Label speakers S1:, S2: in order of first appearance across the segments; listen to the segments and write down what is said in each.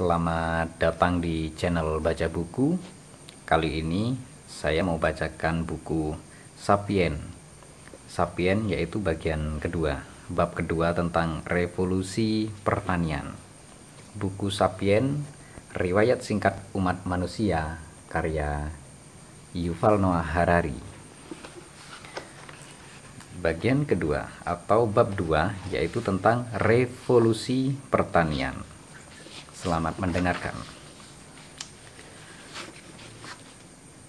S1: Selamat datang di channel Baca Buku. Kali ini saya mau bacakan buku Sapien. Sapien yaitu bagian kedua, bab kedua tentang revolusi pertanian. Buku Sapien, riwayat singkat umat manusia, karya Yuval Noah Harari. Bagian kedua atau bab dua yaitu tentang revolusi pertanian Selamat mendengarkan.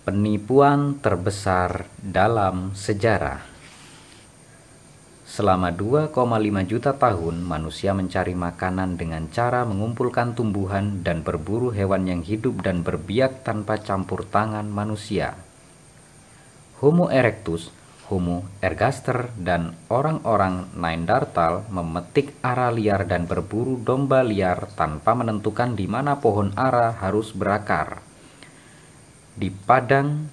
S1: Penipuan terbesar dalam sejarah. Selama 2,5 juta tahun, manusia mencari makanan dengan cara mengumpulkan tumbuhan dan berburu hewan yang hidup dan berbiak tanpa campur tangan manusia. Homo erectus Homo ergaster, dan orang-orang Naindartal memetik ara liar dan berburu domba liar tanpa menentukan di mana pohon ara harus berakar. Di padang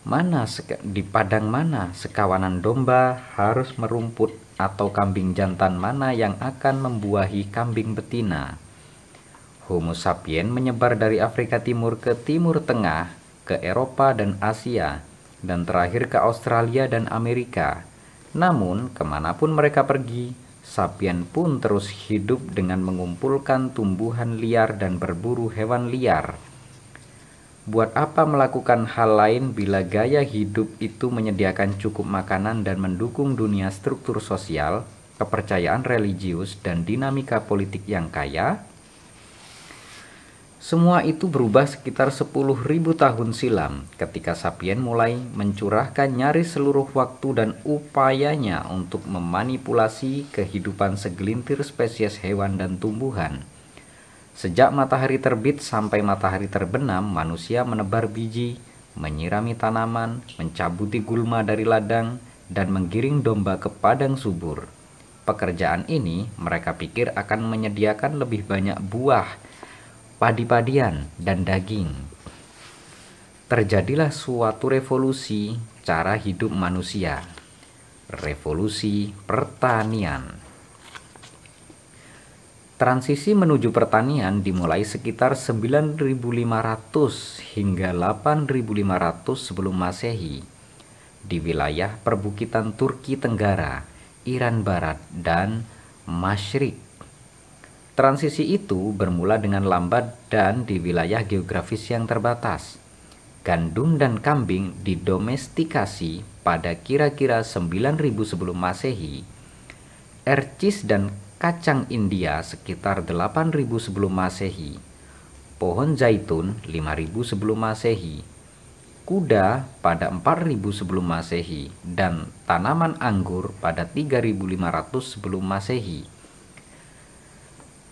S1: mana di padang mana sekawanan domba harus merumput atau kambing jantan mana yang akan membuahi kambing betina. Homo sapiens menyebar dari Afrika Timur ke Timur Tengah, ke Eropa dan Asia dan terakhir ke Australia dan Amerika. Namun, kemanapun mereka pergi, Sapien pun terus hidup dengan mengumpulkan tumbuhan liar dan berburu hewan liar. Buat apa melakukan hal lain bila gaya hidup itu menyediakan cukup makanan dan mendukung dunia struktur sosial, kepercayaan religius, dan dinamika politik yang kaya? Semua itu berubah sekitar 10.000 tahun silam ketika Sapien mulai mencurahkan nyaris seluruh waktu dan upayanya untuk memanipulasi kehidupan segelintir spesies hewan dan tumbuhan. Sejak matahari terbit sampai matahari terbenam, manusia menebar biji, menyirami tanaman, mencabuti gulma dari ladang, dan menggiring domba ke padang subur. Pekerjaan ini mereka pikir akan menyediakan lebih banyak buah padi-padian, dan daging. Terjadilah suatu revolusi cara hidup manusia, revolusi pertanian. Transisi menuju pertanian dimulai sekitar 9500 hingga 8500 sebelum Masehi di wilayah perbukitan Turki Tenggara, Iran Barat, dan Masyrik. Transisi itu bermula dengan lambat dan di wilayah geografis yang terbatas. Gandum dan kambing didomestikasi pada kira-kira 9000 sebelum Masehi. Ercis dan kacang India sekitar 8000 sebelum Masehi. Pohon zaitun 5000 sebelum Masehi. Kuda pada 4000 sebelum Masehi dan tanaman anggur pada 3500 sebelum Masehi.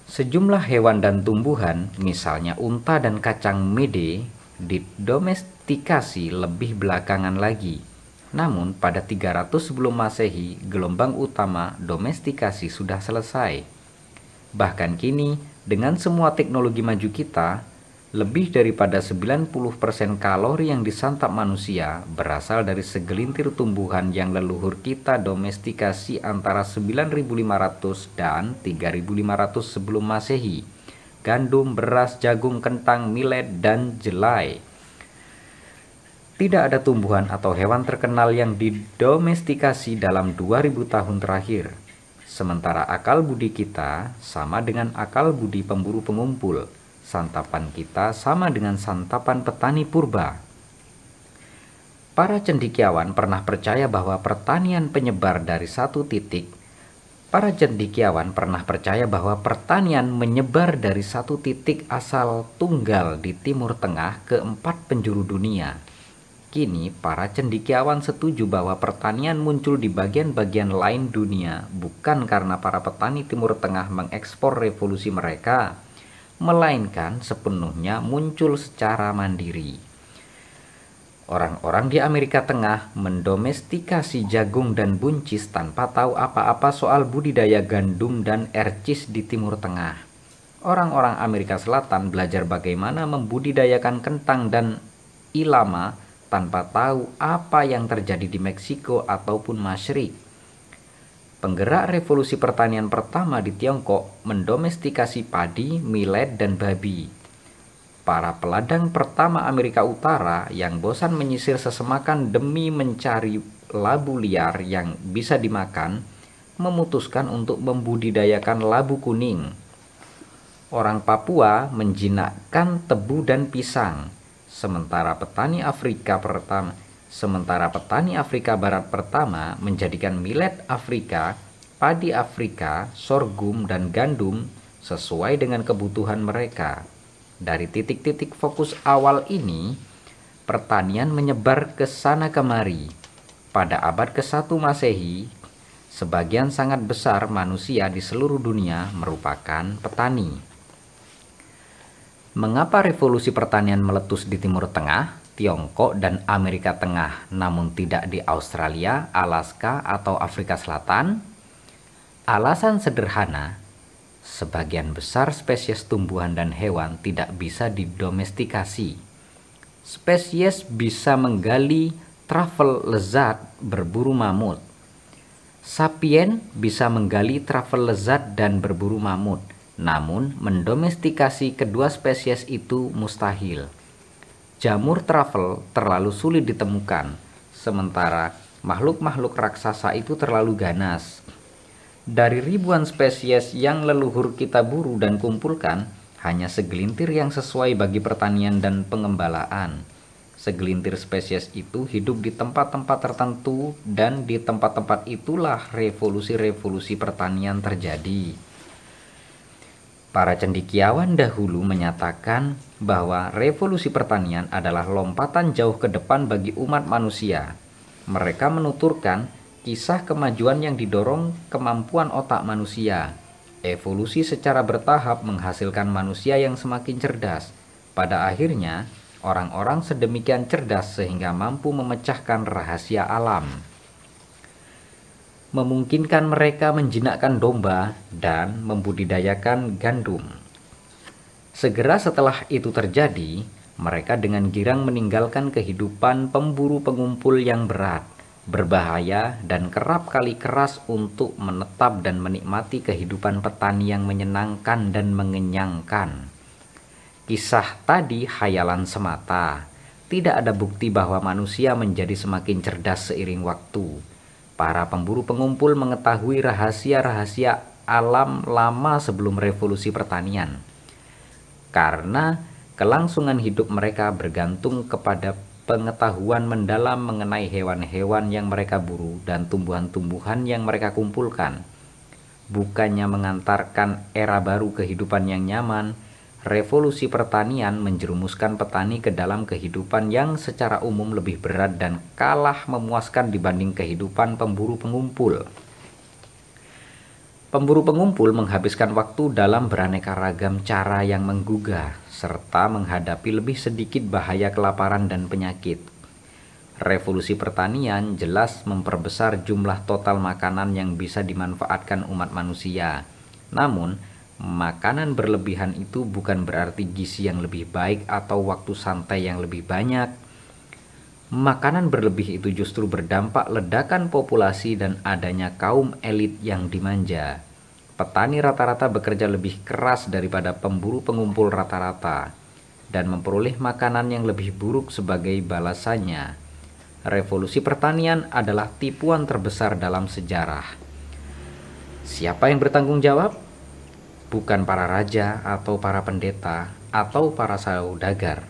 S1: Sejumlah hewan dan tumbuhan, misalnya unta dan kacang mede, didomestikasi lebih belakangan lagi. Namun pada 300 sebelum Masehi, gelombang utama domestikasi sudah selesai. Bahkan kini, dengan semua teknologi maju kita, lebih daripada 90% kalori yang disantap manusia berasal dari segelintir tumbuhan yang leluhur kita domestikasi antara 9500 dan 3500 sebelum masehi. Gandum, beras, jagung, kentang, millet, dan jelai. Tidak ada tumbuhan atau hewan terkenal yang didomestikasi dalam 2000 tahun terakhir. Sementara akal budi kita sama dengan akal budi pemburu pengumpul Santapan kita sama dengan santapan petani purba. Para cendikiawan pernah percaya bahwa pertanian penyebar dari satu titik. Para cendikiawan pernah percaya bahwa pertanian menyebar dari satu titik asal tunggal di Timur Tengah ke empat penjuru dunia. Kini, para cendikiawan setuju bahwa pertanian muncul di bagian-bagian lain dunia bukan karena para petani Timur Tengah mengekspor revolusi mereka, melainkan sepenuhnya muncul secara mandiri. Orang-orang di Amerika Tengah mendomestikasi jagung dan buncis tanpa tahu apa-apa soal budidaya gandum dan ercis di Timur Tengah. Orang-orang Amerika Selatan belajar bagaimana membudidayakan kentang dan ilama tanpa tahu apa yang terjadi di Meksiko ataupun Masyrik penggerak revolusi pertanian pertama di Tiongkok mendomestikasi padi, millet, dan babi. Para peladang pertama Amerika Utara yang bosan menyisir sesemakan demi mencari labu liar yang bisa dimakan, memutuskan untuk membudidayakan labu kuning. Orang Papua menjinakkan tebu dan pisang, sementara petani Afrika pertama Sementara petani Afrika Barat pertama menjadikan milet Afrika, padi Afrika, sorghum, dan gandum sesuai dengan kebutuhan mereka. Dari titik-titik fokus awal ini, pertanian menyebar ke sana kemari. Pada abad ke-1 Masehi, sebagian sangat besar manusia di seluruh dunia merupakan petani. Mengapa revolusi pertanian meletus di Timur Tengah? Tiongkok dan Amerika Tengah, namun tidak di Australia, Alaska, atau Afrika Selatan? Alasan sederhana, sebagian besar spesies tumbuhan dan hewan tidak bisa didomestikasi. Spesies bisa menggali travel lezat berburu mamut. Sapien bisa menggali travel lezat dan berburu mamut, namun mendomestikasi kedua spesies itu mustahil jamur travel terlalu sulit ditemukan, sementara makhluk-makhluk raksasa itu terlalu ganas. Dari ribuan spesies yang leluhur kita buru dan kumpulkan, hanya segelintir yang sesuai bagi pertanian dan pengembalaan. Segelintir spesies itu hidup di tempat-tempat tertentu dan di tempat-tempat itulah revolusi-revolusi pertanian terjadi. Para cendikiawan dahulu menyatakan bahwa revolusi pertanian adalah lompatan jauh ke depan bagi umat manusia. Mereka menuturkan kisah kemajuan yang didorong kemampuan otak manusia. Evolusi secara bertahap menghasilkan manusia yang semakin cerdas. Pada akhirnya, orang-orang sedemikian cerdas sehingga mampu memecahkan rahasia alam memungkinkan mereka menjinakkan domba dan membudidayakan gandum. Segera setelah itu terjadi, mereka dengan girang meninggalkan kehidupan pemburu pengumpul yang berat, berbahaya, dan kerap kali keras untuk menetap dan menikmati kehidupan petani yang menyenangkan dan mengenyangkan. Kisah tadi hayalan semata, tidak ada bukti bahwa manusia menjadi semakin cerdas seiring waktu Para pemburu pengumpul mengetahui rahasia-rahasia alam lama sebelum revolusi pertanian. Karena kelangsungan hidup mereka bergantung kepada pengetahuan mendalam mengenai hewan-hewan yang mereka buru dan tumbuhan-tumbuhan yang mereka kumpulkan. Bukannya mengantarkan era baru kehidupan yang nyaman, revolusi pertanian menjerumuskan petani ke dalam kehidupan yang secara umum lebih berat dan kalah memuaskan dibanding kehidupan pemburu pengumpul. Pemburu pengumpul menghabiskan waktu dalam beraneka ragam cara yang menggugah, serta menghadapi lebih sedikit bahaya kelaparan dan penyakit. Revolusi pertanian jelas memperbesar jumlah total makanan yang bisa dimanfaatkan umat manusia. Namun, makanan berlebihan itu bukan berarti gizi yang lebih baik atau waktu santai yang lebih banyak. Makanan berlebih itu justru berdampak ledakan populasi dan adanya kaum elit yang dimanja. Petani rata-rata bekerja lebih keras daripada pemburu pengumpul rata-rata dan memperoleh makanan yang lebih buruk sebagai balasannya. Revolusi pertanian adalah tipuan terbesar dalam sejarah. Siapa yang bertanggung jawab? bukan para raja atau para pendeta atau para saudagar.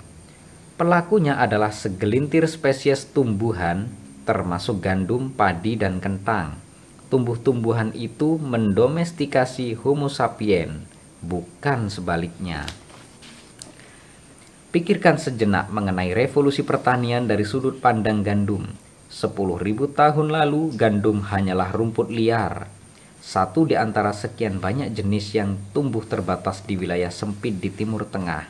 S1: Pelakunya adalah segelintir spesies tumbuhan termasuk gandum, padi, dan kentang. Tumbuh-tumbuhan itu mendomestikasi Homo sapiens, bukan sebaliknya. Pikirkan sejenak mengenai revolusi pertanian dari sudut pandang gandum. 10.000 tahun lalu, gandum hanyalah rumput liar satu di antara sekian banyak jenis yang tumbuh terbatas di wilayah sempit di Timur Tengah.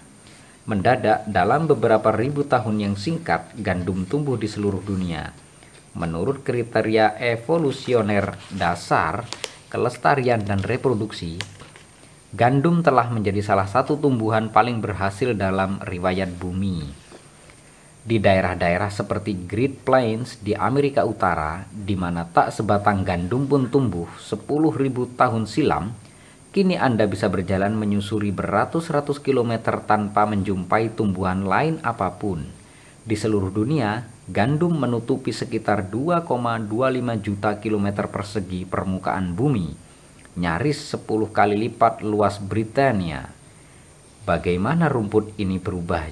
S1: Mendadak, dalam beberapa ribu tahun yang singkat, gandum tumbuh di seluruh dunia. Menurut kriteria evolusioner dasar, kelestarian dan reproduksi, gandum telah menjadi salah satu tumbuhan paling berhasil dalam riwayat bumi di daerah-daerah seperti Great Plains di Amerika Utara, di mana tak sebatang gandum pun tumbuh 10.000 tahun silam, kini Anda bisa berjalan menyusuri beratus-ratus kilometer tanpa menjumpai tumbuhan lain apapun. Di seluruh dunia, gandum menutupi sekitar 2,25 juta kilometer persegi permukaan bumi, nyaris 10 kali lipat luas Britania bagaimana rumput ini berubah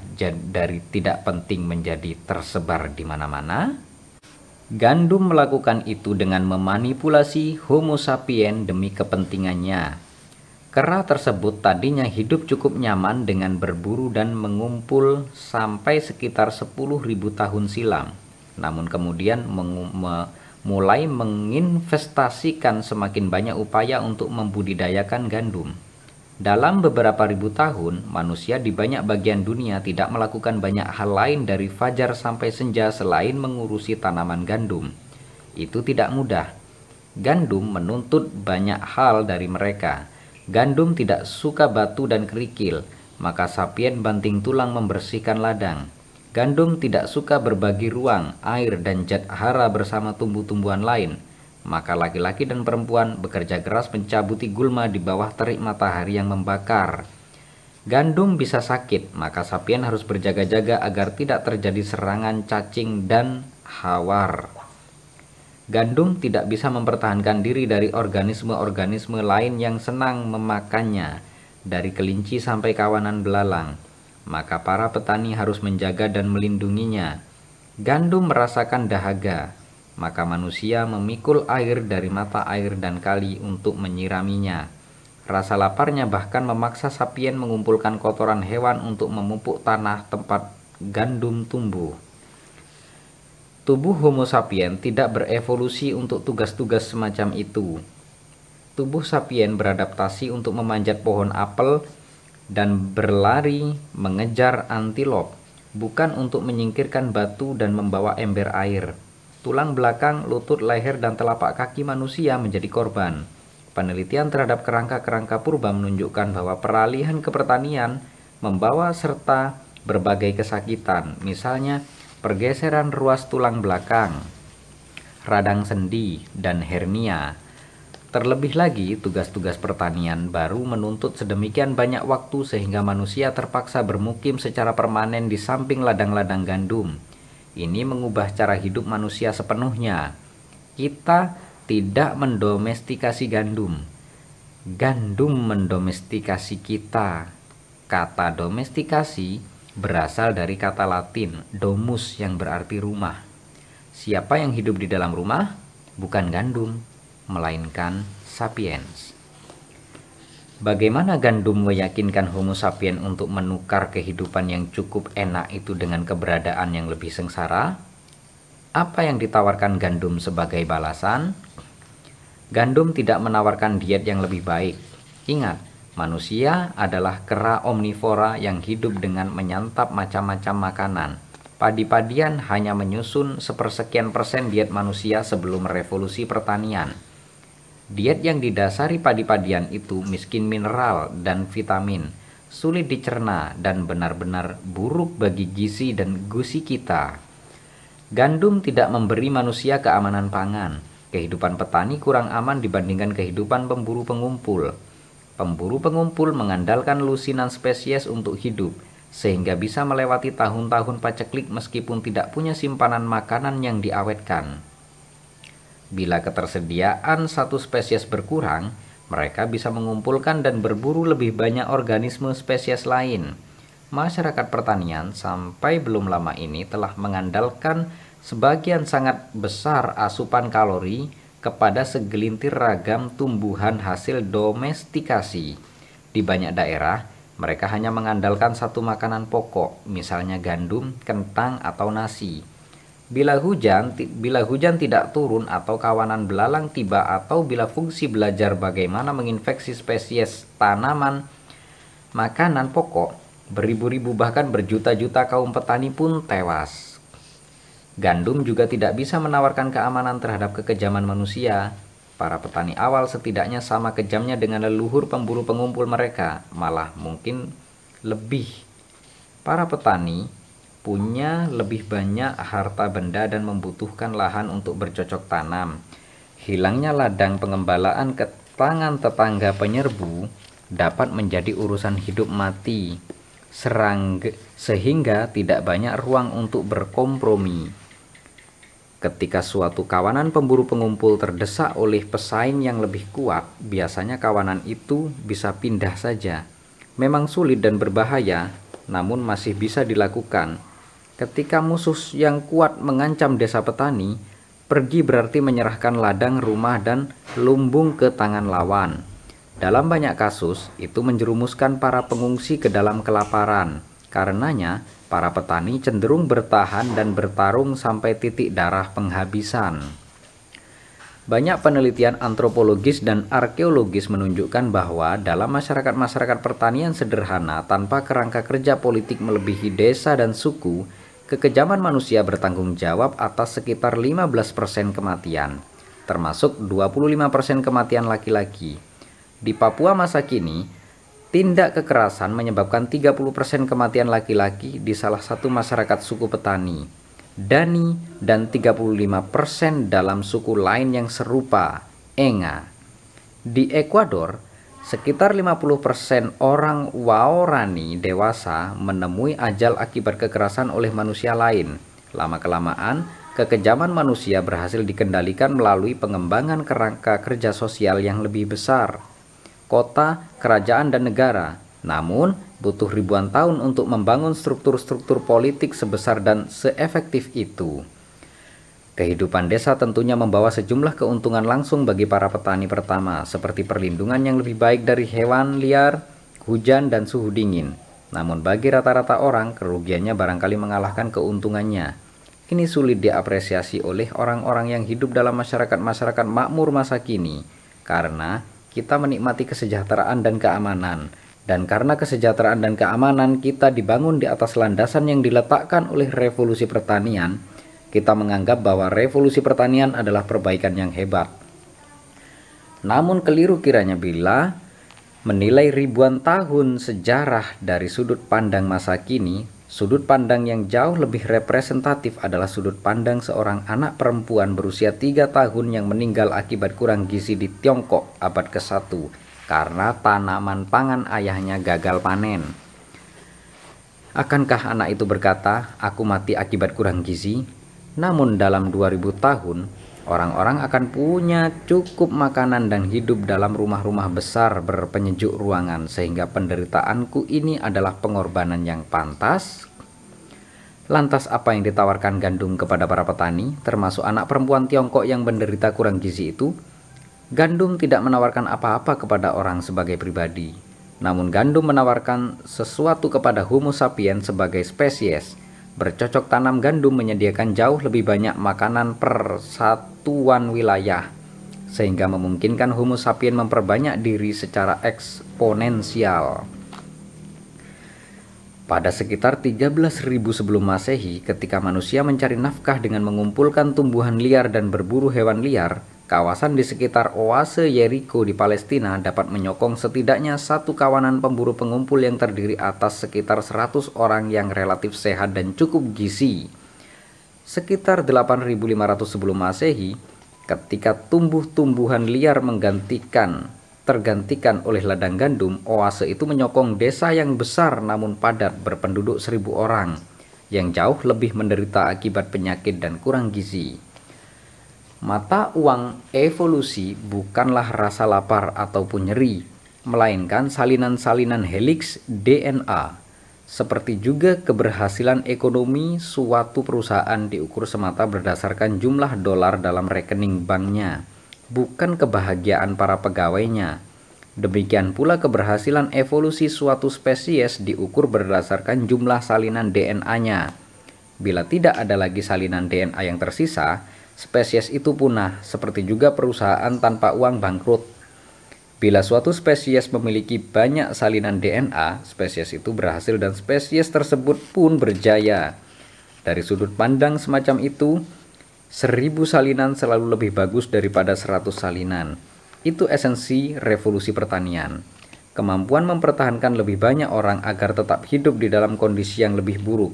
S1: dari tidak penting menjadi tersebar di mana-mana? Gandum melakukan itu dengan memanipulasi Homo sapiens demi kepentingannya. Kera tersebut tadinya hidup cukup nyaman dengan berburu dan mengumpul sampai sekitar 10.000 tahun silam. Namun kemudian me mulai menginvestasikan semakin banyak upaya untuk membudidayakan gandum. Dalam beberapa ribu tahun, manusia di banyak bagian dunia tidak melakukan banyak hal lain dari fajar sampai senja selain mengurusi tanaman gandum. Itu tidak mudah. Gandum menuntut banyak hal dari mereka. Gandum tidak suka batu dan kerikil, maka sapien banting tulang membersihkan ladang. Gandum tidak suka berbagi ruang, air, dan zat hara bersama tumbuh-tumbuhan lain maka laki-laki dan perempuan bekerja keras mencabuti gulma di bawah terik matahari yang membakar. Gandum bisa sakit, maka sapien harus berjaga-jaga agar tidak terjadi serangan cacing dan hawar. Gandum tidak bisa mempertahankan diri dari organisme-organisme lain yang senang memakannya, dari kelinci sampai kawanan belalang. Maka para petani harus menjaga dan melindunginya. Gandum merasakan dahaga, maka manusia memikul air dari mata air dan kali untuk menyiraminya. Rasa laparnya bahkan memaksa sapien mengumpulkan kotoran hewan untuk memupuk tanah tempat gandum tumbuh. Tubuh Homo sapien tidak berevolusi untuk tugas-tugas semacam itu. Tubuh sapien beradaptasi untuk memanjat pohon apel dan berlari mengejar antilop, bukan untuk menyingkirkan batu dan membawa ember air tulang belakang, lutut, leher, dan telapak kaki manusia menjadi korban. Penelitian terhadap kerangka-kerangka purba menunjukkan bahwa peralihan ke pertanian membawa serta berbagai kesakitan, misalnya pergeseran ruas tulang belakang, radang sendi, dan hernia. Terlebih lagi, tugas-tugas pertanian baru menuntut sedemikian banyak waktu sehingga manusia terpaksa bermukim secara permanen di samping ladang-ladang gandum ini mengubah cara hidup manusia sepenuhnya. Kita tidak mendomestikasi gandum. Gandum mendomestikasi kita. Kata domestikasi berasal dari kata Latin domus yang berarti rumah. Siapa yang hidup di dalam rumah bukan gandum, melainkan sapiens. Bagaimana gandum meyakinkan Homo sapien untuk menukar kehidupan yang cukup enak itu dengan keberadaan yang lebih sengsara? Apa yang ditawarkan gandum sebagai balasan? Gandum tidak menawarkan diet yang lebih baik. Ingat, manusia adalah kera omnivora yang hidup dengan menyantap macam-macam makanan. Padi-padian hanya menyusun sepersekian persen diet manusia sebelum revolusi pertanian Diet yang didasari padi-padian itu miskin mineral dan vitamin, sulit dicerna dan benar-benar buruk bagi gizi dan gusi kita. Gandum tidak memberi manusia keamanan pangan. Kehidupan petani kurang aman dibandingkan kehidupan pemburu pengumpul. Pemburu pengumpul mengandalkan lusinan spesies untuk hidup, sehingga bisa melewati tahun-tahun paceklik meskipun tidak punya simpanan makanan yang diawetkan. Bila ketersediaan satu spesies berkurang, mereka bisa mengumpulkan dan berburu lebih banyak organisme spesies lain. Masyarakat pertanian sampai belum lama ini telah mengandalkan sebagian sangat besar asupan kalori kepada segelintir ragam tumbuhan hasil domestikasi. Di banyak daerah, mereka hanya mengandalkan satu makanan pokok, misalnya gandum, kentang, atau nasi. Bila hujan, bila hujan tidak turun atau kawanan belalang tiba atau bila fungsi belajar bagaimana menginfeksi spesies tanaman, makanan pokok, beribu-ribu bahkan berjuta-juta kaum petani pun tewas. Gandum juga tidak bisa menawarkan keamanan terhadap kekejaman manusia. Para petani awal setidaknya sama kejamnya dengan leluhur pemburu pengumpul mereka, malah mungkin lebih. Para petani punya lebih banyak harta benda dan membutuhkan lahan untuk bercocok tanam. Hilangnya ladang pengembalaan ke tangan tetangga penyerbu dapat menjadi urusan hidup mati serangga, sehingga tidak banyak ruang untuk berkompromi. Ketika suatu kawanan pemburu pengumpul terdesak oleh pesaing yang lebih kuat, biasanya kawanan itu bisa pindah saja. Memang sulit dan berbahaya, namun masih bisa dilakukan Ketika musuh yang kuat mengancam desa petani, pergi berarti menyerahkan ladang, rumah, dan lumbung ke tangan lawan. Dalam banyak kasus, itu menjerumuskan para pengungsi ke dalam kelaparan. Karenanya, para petani cenderung bertahan dan bertarung sampai titik darah penghabisan. Banyak penelitian antropologis dan arkeologis menunjukkan bahwa dalam masyarakat-masyarakat pertanian sederhana tanpa kerangka kerja politik melebihi desa dan suku, kekejaman manusia bertanggung jawab atas sekitar 15% kematian, termasuk 25% kematian laki-laki. Di Papua masa kini, tindak kekerasan menyebabkan 30% kematian laki-laki di salah satu masyarakat suku petani, Dani, dan 35% dalam suku lain yang serupa, Enga. Di Ekuador, Sekitar 50% orang Waorani dewasa menemui ajal akibat kekerasan oleh manusia lain. Lama-kelamaan, kekejaman manusia berhasil dikendalikan melalui pengembangan kerangka kerja sosial yang lebih besar. Kota, kerajaan, dan negara. Namun, butuh ribuan tahun untuk membangun struktur-struktur politik sebesar dan seefektif itu. Kehidupan desa tentunya membawa sejumlah keuntungan langsung bagi para petani pertama, seperti perlindungan yang lebih baik dari hewan liar, hujan, dan suhu dingin. Namun bagi rata-rata orang, kerugiannya barangkali mengalahkan keuntungannya. Ini sulit diapresiasi oleh orang-orang yang hidup dalam masyarakat-masyarakat makmur masa kini, karena kita menikmati kesejahteraan dan keamanan, dan karena kesejahteraan dan keamanan kita dibangun di atas landasan yang diletakkan oleh revolusi pertanian, kita menganggap bahwa revolusi pertanian adalah perbaikan yang hebat. Namun keliru kiranya bila menilai ribuan tahun sejarah dari sudut pandang masa kini, sudut pandang yang jauh lebih representatif adalah sudut pandang seorang anak perempuan berusia 3 tahun yang meninggal akibat kurang gizi di Tiongkok abad ke-1 karena tanaman pangan ayahnya gagal panen. Akankah anak itu berkata, "Aku mati akibat kurang gizi"? Namun dalam 2000 tahun, orang-orang akan punya cukup makanan dan hidup dalam rumah-rumah besar berpenyejuk ruangan sehingga penderitaanku ini adalah pengorbanan yang pantas. Lantas apa yang ditawarkan gandum kepada para petani, termasuk anak perempuan Tiongkok yang menderita kurang gizi itu? Gandum tidak menawarkan apa-apa kepada orang sebagai pribadi. Namun gandum menawarkan sesuatu kepada Homo sapiens sebagai spesies – Bercocok tanam gandum menyediakan jauh lebih banyak makanan per satuan wilayah, sehingga memungkinkan humus sapien memperbanyak diri secara eksponensial. Pada sekitar 13.000 sebelum Masehi, ketika manusia mencari nafkah dengan mengumpulkan tumbuhan liar dan berburu hewan liar, Kawasan di sekitar oase Jericho di Palestina dapat menyokong setidaknya satu kawanan pemburu pengumpul yang terdiri atas sekitar 100 orang yang relatif sehat dan cukup gizi. Sekitar 8500 sebelum Masehi, ketika tumbuh-tumbuhan liar menggantikan tergantikan oleh ladang gandum, oase itu menyokong desa yang besar namun padat berpenduduk 1000 orang yang jauh lebih menderita akibat penyakit dan kurang gizi. Mata uang evolusi bukanlah rasa lapar ataupun nyeri, melainkan salinan-salinan helix DNA. Seperti juga keberhasilan ekonomi suatu perusahaan diukur semata berdasarkan jumlah dolar dalam rekening banknya, bukan kebahagiaan para pegawainya. Demikian pula keberhasilan evolusi suatu spesies diukur berdasarkan jumlah salinan DNA-nya. Bila tidak ada lagi salinan DNA yang tersisa, spesies itu punah, seperti juga perusahaan tanpa uang bangkrut. Bila suatu spesies memiliki banyak salinan DNA, spesies itu berhasil dan spesies tersebut pun berjaya. Dari sudut pandang semacam itu, seribu salinan selalu lebih bagus daripada seratus salinan. Itu esensi revolusi pertanian. Kemampuan mempertahankan lebih banyak orang agar tetap hidup di dalam kondisi yang lebih buruk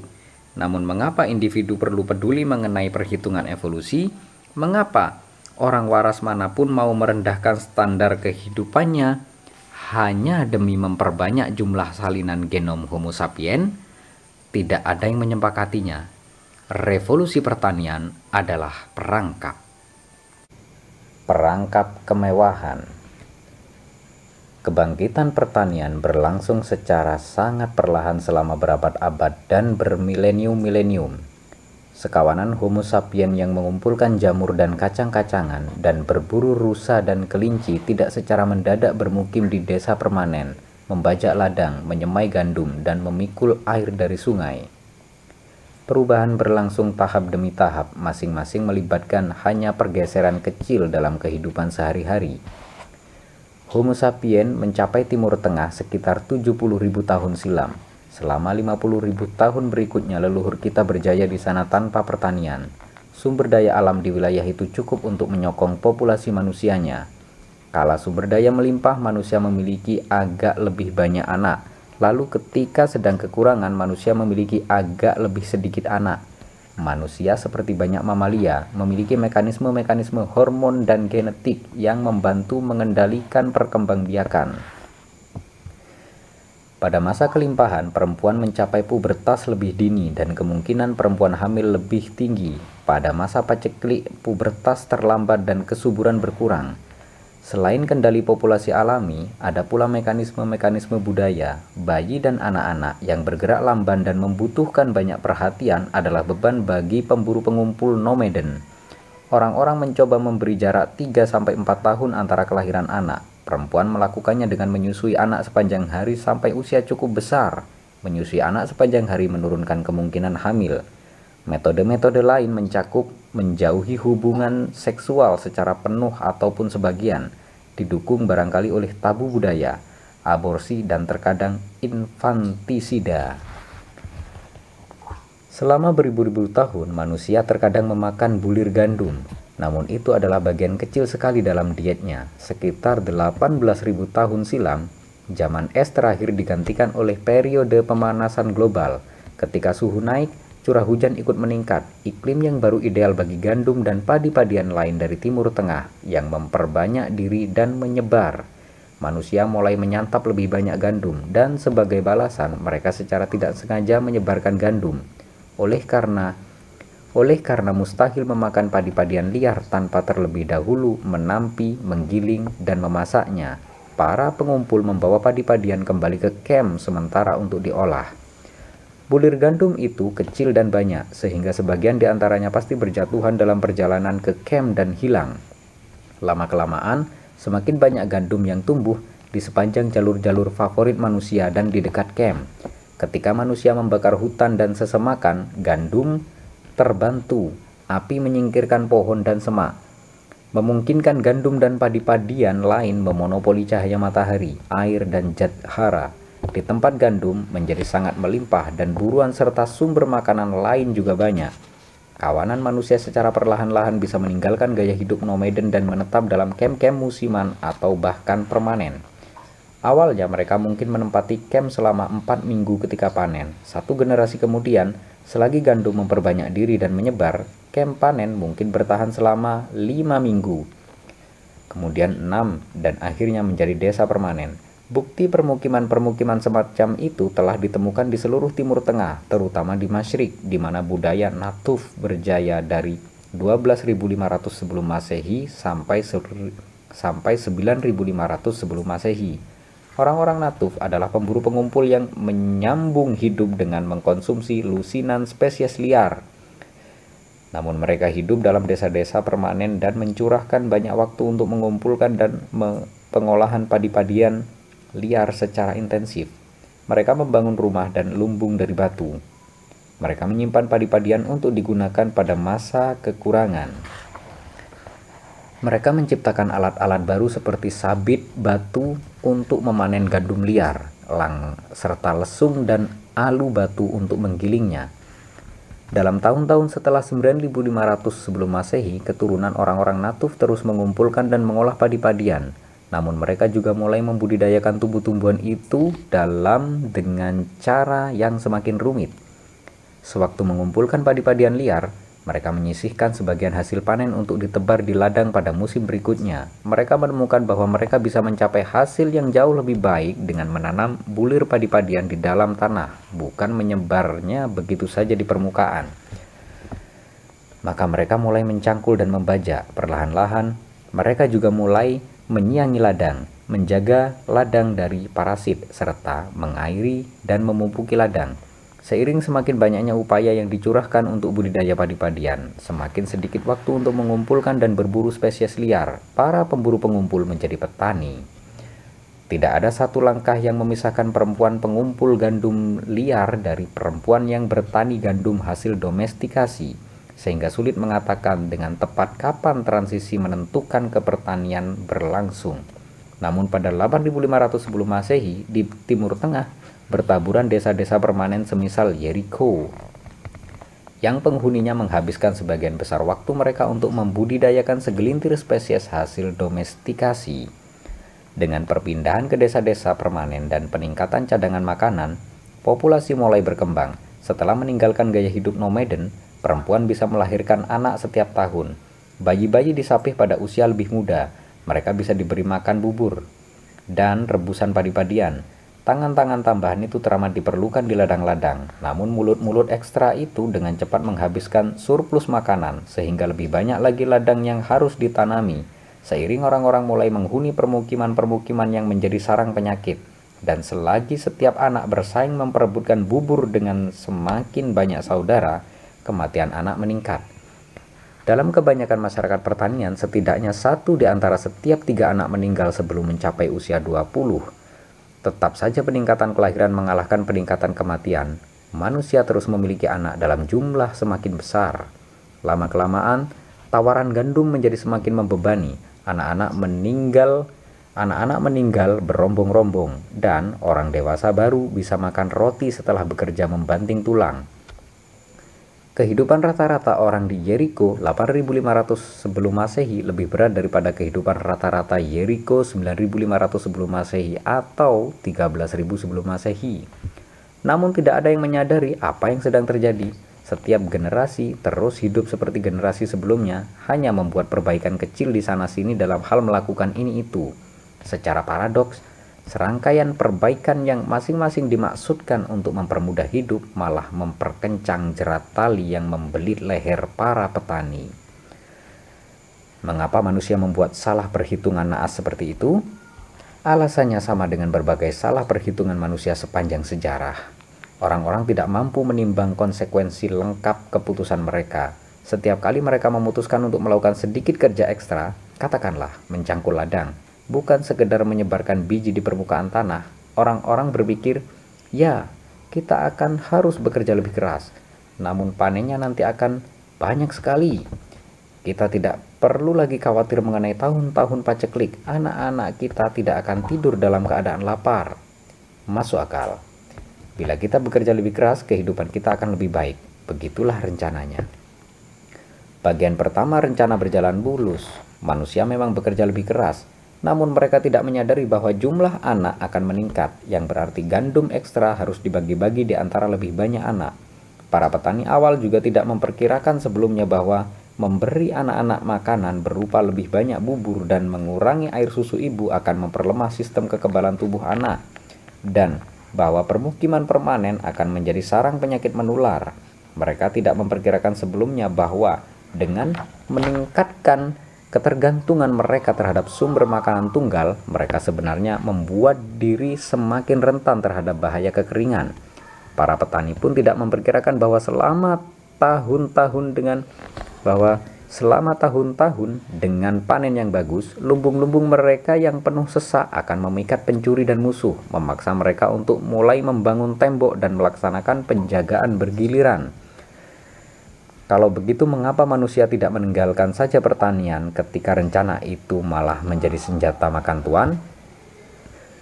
S1: namun mengapa individu perlu peduli mengenai perhitungan evolusi? Mengapa orang waras manapun mau merendahkan standar kehidupannya hanya demi memperbanyak jumlah salinan genom Homo sapiens? Tidak ada yang menyepakatinya. Revolusi pertanian adalah perangkap. Perangkap kemewahan Kebangkitan pertanian berlangsung secara sangat perlahan selama berabad-abad dan bermilenium-milenium. Sekawanan Homo sapiens yang mengumpulkan jamur dan kacang-kacangan dan berburu rusa dan kelinci tidak secara mendadak bermukim di desa permanen, membajak ladang, menyemai gandum, dan memikul air dari sungai. Perubahan berlangsung tahap demi tahap, masing-masing melibatkan hanya pergeseran kecil dalam kehidupan sehari-hari, Homo sapiens mencapai Timur Tengah sekitar 70.000 tahun silam. Selama 50.000 tahun berikutnya leluhur kita berjaya di sana tanpa pertanian. Sumber daya alam di wilayah itu cukup untuk menyokong populasi manusianya. Kala sumber daya melimpah, manusia memiliki agak lebih banyak anak. Lalu ketika sedang kekurangan, manusia memiliki agak lebih sedikit anak. Manusia seperti banyak mamalia memiliki mekanisme-mekanisme hormon dan genetik yang membantu mengendalikan perkembangbiakan. Pada masa kelimpahan, perempuan mencapai pubertas lebih dini dan kemungkinan perempuan hamil lebih tinggi. Pada masa paceklik, pubertas terlambat dan kesuburan berkurang. Selain kendali populasi alami, ada pula mekanisme-mekanisme budaya. Bayi dan anak-anak yang bergerak lamban dan membutuhkan banyak perhatian adalah beban bagi pemburu pengumpul nomaden. Orang-orang mencoba memberi jarak 3-4 tahun antara kelahiran anak. Perempuan melakukannya dengan menyusui anak sepanjang hari sampai usia cukup besar. Menyusui anak sepanjang hari menurunkan kemungkinan hamil. Metode-metode lain mencakup menjauhi hubungan seksual secara penuh ataupun sebagian, didukung barangkali oleh tabu budaya, aborsi, dan terkadang infantisida. Selama beribu-ribu tahun, manusia terkadang memakan bulir gandum, namun itu adalah bagian kecil sekali dalam dietnya. Sekitar 18.000 tahun silam, zaman es terakhir digantikan oleh periode pemanasan global. Ketika suhu naik, curah hujan ikut meningkat. Iklim yang baru ideal bagi gandum dan padi-padian lain dari Timur Tengah yang memperbanyak diri dan menyebar. Manusia mulai menyantap lebih banyak gandum dan sebagai balasan mereka secara tidak sengaja menyebarkan gandum. Oleh karena oleh karena mustahil memakan padi-padian liar tanpa terlebih dahulu menampi, menggiling, dan memasaknya, para pengumpul membawa padi-padian kembali ke camp sementara untuk diolah. Bulir gandum itu kecil dan banyak, sehingga sebagian di antaranya pasti berjatuhan dalam perjalanan ke camp dan hilang. Lama-kelamaan, semakin banyak gandum yang tumbuh di sepanjang jalur-jalur favorit manusia dan di dekat camp. Ketika manusia membakar hutan dan sesemakan, gandum terbantu. Api menyingkirkan pohon dan semak, memungkinkan gandum dan padi-padian lain memonopoli cahaya matahari, air, dan jadhara di tempat gandum menjadi sangat melimpah dan buruan serta sumber makanan lain juga banyak. Kawanan manusia secara perlahan-lahan bisa meninggalkan gaya hidup nomaden dan menetap dalam kem-kem musiman atau bahkan permanen. Awalnya mereka mungkin menempati kem selama 4 minggu ketika panen. Satu generasi kemudian, selagi gandum memperbanyak diri dan menyebar, kem panen mungkin bertahan selama 5 minggu. Kemudian 6 dan akhirnya menjadi desa permanen. Bukti permukiman-permukiman semacam itu telah ditemukan di seluruh Timur Tengah, terutama di Masyrik, di mana budaya Natuf berjaya dari 12.500 sebelum Masehi sampai sampai 9.500 sebelum Masehi. Orang-orang Natuf adalah pemburu pengumpul yang menyambung hidup dengan mengkonsumsi lusinan spesies liar. Namun mereka hidup dalam desa-desa permanen dan mencurahkan banyak waktu untuk mengumpulkan dan pengolahan padi-padian liar secara intensif. Mereka membangun rumah dan lumbung dari batu. Mereka menyimpan padi-padian untuk digunakan pada masa kekurangan. Mereka menciptakan alat-alat baru seperti sabit, batu untuk memanen gandum liar, lang, serta lesung dan alu batu untuk menggilingnya. Dalam tahun-tahun setelah 9500 sebelum masehi, keturunan orang-orang Natuf terus mengumpulkan dan mengolah padi-padian, namun mereka juga mulai membudidayakan tumbuh-tumbuhan itu dalam dengan cara yang semakin rumit. Sewaktu mengumpulkan padi-padian liar, mereka menyisihkan sebagian hasil panen untuk ditebar di ladang pada musim berikutnya. Mereka menemukan bahwa mereka bisa mencapai hasil yang jauh lebih baik dengan menanam bulir padi-padian di dalam tanah, bukan menyebarnya begitu saja di permukaan. Maka mereka mulai mencangkul dan membajak perlahan-lahan. Mereka juga mulai menyiangi ladang, menjaga ladang dari parasit, serta mengairi dan memupuki ladang. Seiring semakin banyaknya upaya yang dicurahkan untuk budidaya padi-padian, semakin sedikit waktu untuk mengumpulkan dan berburu spesies liar, para pemburu pengumpul menjadi petani. Tidak ada satu langkah yang memisahkan perempuan pengumpul gandum liar dari perempuan yang bertani gandum hasil domestikasi sehingga sulit mengatakan dengan tepat kapan transisi menentukan kepertanian berlangsung. Namun pada 8500 sebelum Masehi di Timur Tengah bertaburan desa-desa permanen semisal Jericho yang penghuninya menghabiskan sebagian besar waktu mereka untuk membudidayakan segelintir spesies hasil domestikasi. Dengan perpindahan ke desa-desa permanen dan peningkatan cadangan makanan, populasi mulai berkembang. Setelah meninggalkan gaya hidup nomaden, Perempuan bisa melahirkan anak setiap tahun. Bayi-bayi disapih pada usia lebih muda. Mereka bisa diberi makan bubur dan rebusan padi-padian. Tangan-tangan tambahan itu teramat diperlukan di ladang-ladang, namun mulut-mulut ekstra itu dengan cepat menghabiskan surplus makanan, sehingga lebih banyak lagi ladang yang harus ditanami. Seiring orang-orang mulai menghuni permukiman-permukiman yang menjadi sarang penyakit, dan selagi setiap anak bersaing memperebutkan bubur dengan semakin banyak saudara, kematian anak meningkat. Dalam kebanyakan masyarakat pertanian, setidaknya satu di antara setiap tiga anak meninggal sebelum mencapai usia 20. Tetap saja peningkatan kelahiran mengalahkan peningkatan kematian. Manusia terus memiliki anak dalam jumlah semakin besar. Lama-kelamaan, tawaran gandum menjadi semakin membebani. Anak-anak meninggal Anak-anak meninggal berombong-rombong, dan orang dewasa baru bisa makan roti setelah bekerja membanting tulang. Kehidupan rata-rata orang di Jericho 8500 sebelum Masehi lebih berat daripada kehidupan rata-rata Jericho 9500 sebelum Masehi atau 13000 sebelum Masehi. Namun tidak ada yang menyadari apa yang sedang terjadi. Setiap generasi terus hidup seperti generasi sebelumnya, hanya membuat perbaikan kecil di sana sini dalam hal melakukan ini itu. Secara paradoks, Serangkaian perbaikan yang masing-masing dimaksudkan untuk mempermudah hidup malah memperkencang jerat tali yang membelit leher para petani. Mengapa manusia membuat salah perhitungan naas seperti itu? Alasannya sama dengan berbagai salah perhitungan manusia sepanjang sejarah. Orang-orang tidak mampu menimbang konsekuensi lengkap keputusan mereka. Setiap kali mereka memutuskan untuk melakukan sedikit kerja ekstra, katakanlah mencangkul ladang, bukan sekedar menyebarkan biji di permukaan tanah, orang-orang berpikir, ya, kita akan harus bekerja lebih keras, namun panennya nanti akan banyak sekali. Kita tidak perlu lagi khawatir mengenai tahun-tahun paceklik, anak-anak kita tidak akan tidur dalam keadaan lapar. Masuk akal. Bila kita bekerja lebih keras, kehidupan kita akan lebih baik. Begitulah rencananya. Bagian pertama rencana berjalan mulus. Manusia memang bekerja lebih keras, namun mereka tidak menyadari bahwa jumlah anak akan meningkat, yang berarti gandum ekstra harus dibagi-bagi di antara lebih banyak anak. Para petani awal juga tidak memperkirakan sebelumnya bahwa memberi anak-anak makanan berupa lebih banyak bubur dan mengurangi air susu ibu akan memperlemah sistem kekebalan tubuh anak dan bahwa permukiman permanen akan menjadi sarang penyakit menular. Mereka tidak memperkirakan sebelumnya bahwa dengan meningkatkan Ketergantungan mereka terhadap sumber makanan tunggal, mereka sebenarnya membuat diri semakin rentan terhadap bahaya kekeringan. Para petani pun tidak memperkirakan bahwa selama tahun-tahun dengan bahwa selama tahun-tahun dengan panen yang bagus, lumbung-lumbung mereka yang penuh sesak akan memikat pencuri dan musuh, memaksa mereka untuk mulai membangun tembok dan melaksanakan penjagaan bergiliran. Kalau begitu, mengapa manusia tidak meninggalkan saja pertanian ketika rencana itu malah menjadi senjata makan tuan?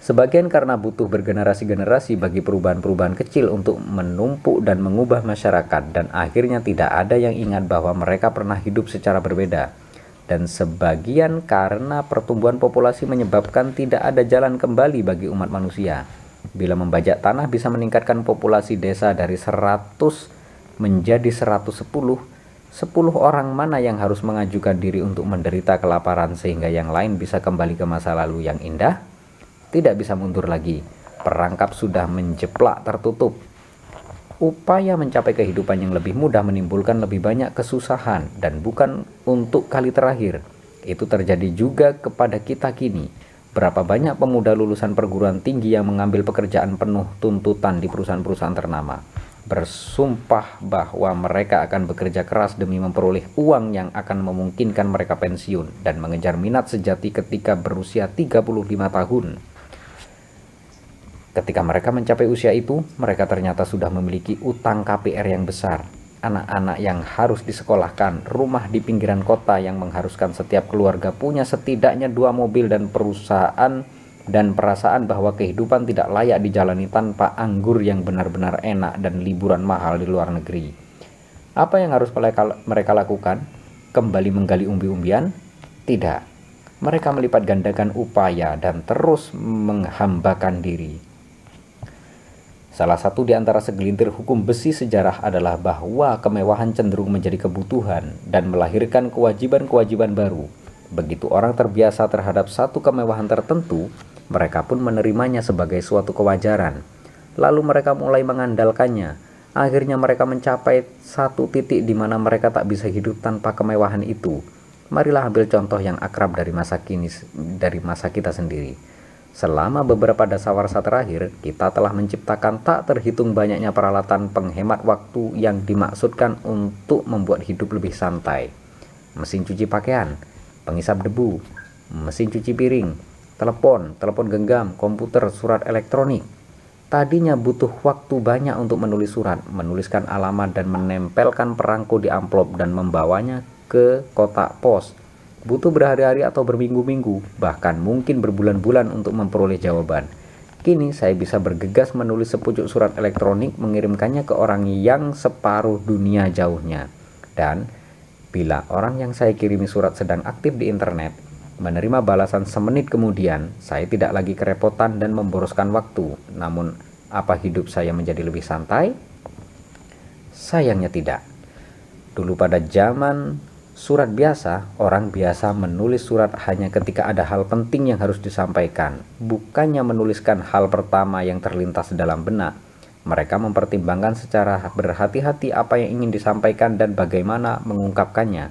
S1: Sebagian karena butuh bergenerasi-generasi bagi perubahan-perubahan kecil untuk menumpuk dan mengubah masyarakat, dan akhirnya tidak ada yang ingat bahwa mereka pernah hidup secara berbeda. Dan sebagian karena pertumbuhan populasi menyebabkan tidak ada jalan kembali bagi umat manusia. Bila membajak tanah bisa meningkatkan populasi desa dari 100 menjadi 110, 10 orang mana yang harus mengajukan diri untuk menderita kelaparan sehingga yang lain bisa kembali ke masa lalu yang indah? Tidak bisa mundur lagi. Perangkap sudah menjeplak tertutup. Upaya mencapai kehidupan yang lebih mudah menimbulkan lebih banyak kesusahan dan bukan untuk kali terakhir. Itu terjadi juga kepada kita kini. Berapa banyak pemuda lulusan perguruan tinggi yang mengambil pekerjaan penuh tuntutan di perusahaan-perusahaan ternama? bersumpah bahwa mereka akan bekerja keras demi memperoleh uang yang akan memungkinkan mereka pensiun dan mengejar minat sejati ketika berusia 35 tahun. Ketika mereka mencapai usia itu, mereka ternyata sudah memiliki utang KPR yang besar, anak-anak yang harus disekolahkan, rumah di pinggiran kota yang mengharuskan setiap keluarga punya setidaknya dua mobil dan perusahaan dan perasaan bahwa kehidupan tidak layak dijalani tanpa anggur yang benar-benar enak dan liburan mahal di luar negeri. Apa yang harus mereka lakukan? Kembali menggali umbi-umbian? Tidak. Mereka melipat gandakan upaya dan terus menghambakan diri. Salah satu di antara segelintir hukum besi sejarah adalah bahwa kemewahan cenderung menjadi kebutuhan dan melahirkan kewajiban-kewajiban baru. Begitu orang terbiasa terhadap satu kemewahan tertentu, mereka pun menerimanya sebagai suatu kewajaran. Lalu mereka mulai mengandalkannya. Akhirnya mereka mencapai satu titik di mana mereka tak bisa hidup tanpa kemewahan itu. Marilah ambil contoh yang akrab dari masa kini dari masa kita sendiri. Selama beberapa dasawarsa terakhir, kita telah menciptakan tak terhitung banyaknya peralatan penghemat waktu yang dimaksudkan untuk membuat hidup lebih santai. Mesin cuci pakaian, pengisap debu, mesin cuci piring, telepon, telepon genggam, komputer, surat elektronik. Tadinya butuh waktu banyak untuk menulis surat, menuliskan alamat dan menempelkan perangko di amplop dan membawanya ke kotak pos. Butuh berhari-hari atau berminggu-minggu, bahkan mungkin berbulan-bulan untuk memperoleh jawaban. Kini saya bisa bergegas menulis sepucuk surat elektronik mengirimkannya ke orang yang separuh dunia jauhnya. Dan bila orang yang saya kirimi surat sedang aktif di internet, Menerima balasan semenit kemudian, saya tidak lagi kerepotan dan memboroskan waktu. Namun, apa hidup saya menjadi lebih santai? Sayangnya tidak. Dulu pada zaman surat biasa, orang biasa menulis surat hanya ketika ada hal penting yang harus disampaikan, bukannya menuliskan hal pertama yang terlintas dalam benak. Mereka mempertimbangkan secara berhati-hati apa yang ingin disampaikan dan bagaimana mengungkapkannya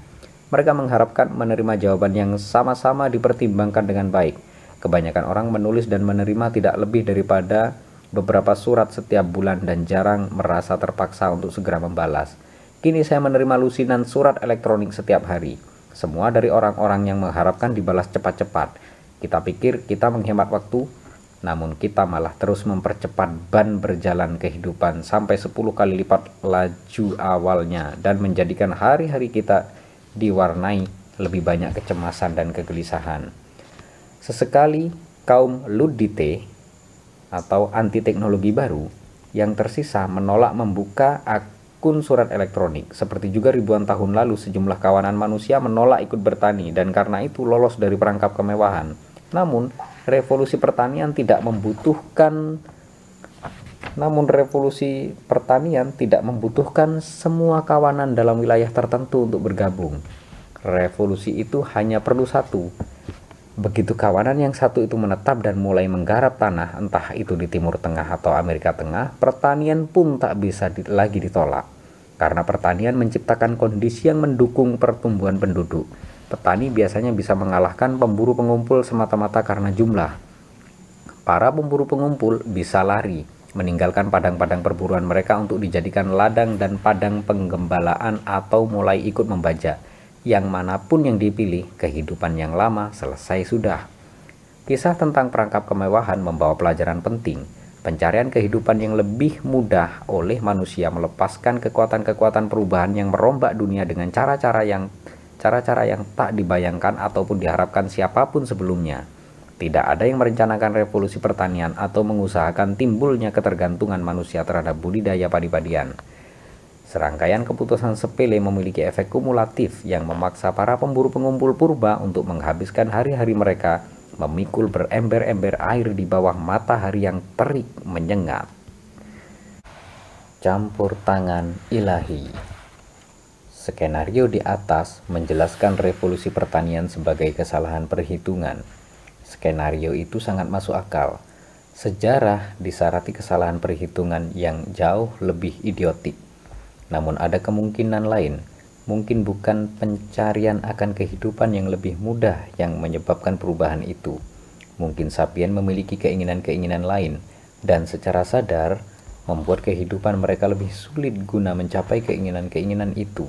S1: mereka mengharapkan menerima jawaban yang sama-sama dipertimbangkan dengan baik. Kebanyakan orang menulis dan menerima tidak lebih daripada beberapa surat setiap bulan dan jarang merasa terpaksa untuk segera membalas. Kini saya menerima lusinan surat elektronik setiap hari. Semua dari orang-orang yang mengharapkan dibalas cepat-cepat. Kita pikir kita menghemat waktu, namun kita malah terus mempercepat ban berjalan kehidupan sampai 10 kali lipat laju awalnya dan menjadikan hari-hari kita diwarnai lebih banyak kecemasan dan kegelisahan. Sesekali kaum ludite atau anti teknologi baru yang tersisa menolak membuka akun surat elektronik. Seperti juga ribuan tahun lalu sejumlah kawanan manusia menolak ikut bertani dan karena itu lolos dari perangkap kemewahan. Namun, revolusi pertanian tidak membutuhkan namun revolusi pertanian tidak membutuhkan semua kawanan dalam wilayah tertentu untuk bergabung. Revolusi itu hanya perlu satu. Begitu kawanan yang satu itu menetap dan mulai menggarap tanah, entah itu di Timur Tengah atau Amerika Tengah, pertanian pun tak bisa di, lagi ditolak. Karena pertanian menciptakan kondisi yang mendukung pertumbuhan penduduk. Petani biasanya bisa mengalahkan pemburu pengumpul semata-mata karena jumlah. Para pemburu pengumpul bisa lari, meninggalkan padang-padang perburuan mereka untuk dijadikan ladang dan padang penggembalaan atau mulai ikut membaca. Yang manapun yang dipilih, kehidupan yang lama selesai sudah. Kisah tentang perangkap kemewahan membawa pelajaran penting, pencarian kehidupan yang lebih mudah oleh manusia melepaskan kekuatan-kekuatan perubahan yang merombak dunia dengan cara-cara yang cara-cara yang tak dibayangkan ataupun diharapkan siapapun sebelumnya. Tidak ada yang merencanakan revolusi pertanian atau mengusahakan timbulnya ketergantungan manusia terhadap budidaya padi-padian. Serangkaian keputusan sepele memiliki efek kumulatif yang memaksa para pemburu pengumpul purba untuk menghabiskan hari-hari mereka memikul berember-ember air di bawah matahari yang terik menyengat. Campur tangan ilahi Skenario di atas menjelaskan revolusi pertanian sebagai kesalahan perhitungan skenario itu sangat masuk akal. Sejarah disarati kesalahan perhitungan yang jauh lebih idiotik. Namun ada kemungkinan lain, mungkin bukan pencarian akan kehidupan yang lebih mudah yang menyebabkan perubahan itu. Mungkin sapien memiliki keinginan-keinginan lain dan secara sadar membuat kehidupan mereka lebih sulit guna mencapai keinginan-keinginan itu.